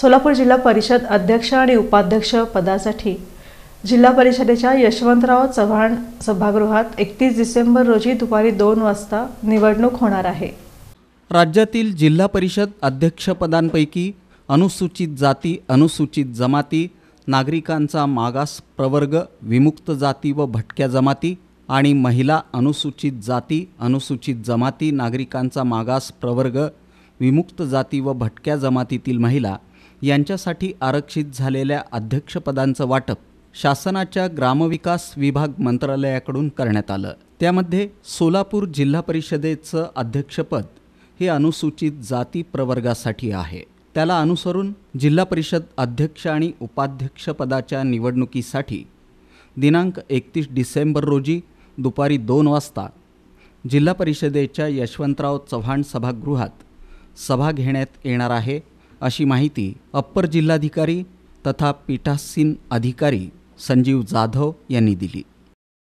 सोलापूर जिल्हा परिषद अध्यक्ष आणि उपाध्यक्ष पदासाठी जिल्हा परिषदेच्या यशवंतराव चव्हाण सभागृहात एकतीस डिसेंबर रोजी दुपारी दोन वाजता निवडणूक होणार आहे राज्यातील जिल्हा परिषद अध्यक्षपदांपैकी अनुसूचित जाती अनुसूचित जमाती नागरिकांचा मागास प्रवर्ग विमुक्त जाती व भटक्या जमाती आणि महिला अनुसूचित जाती अनुसूचित जमाती नागरिकांचा मागास प्रवर्ग विमुक्त जाती व भटक्या जमातीतील महिला यांच्यासाठी आरक्षित झालेल्या अध्यक्षपदांचं वाटप शासनाच्या ग्रामविकास विभाग मंत्रालयाकडून करण्यात आलं त्यामध्ये सोलापूर जिल्हा परिषदेचं अध्यक्षपद हे अनुसूचित जाती प्रवर्गासाठी आहे त्याला अनुसरून जिल्हा परिषद अध्यक्ष आणि उपाध्यक्षपदाच्या निवडणुकीसाठी दिनांक एकतीस डिसेंबर रोजी दुपारी दोन वाजता जिल्हा परिषदेच्या यशवंतराव चव्हाण सभागृहात सभा घेण्यात येणार आहे अशी माहिती अप्पर जिल्हाधिकारी तथा पीठासीन अधिकारी संजीव जाधव यांनी दिली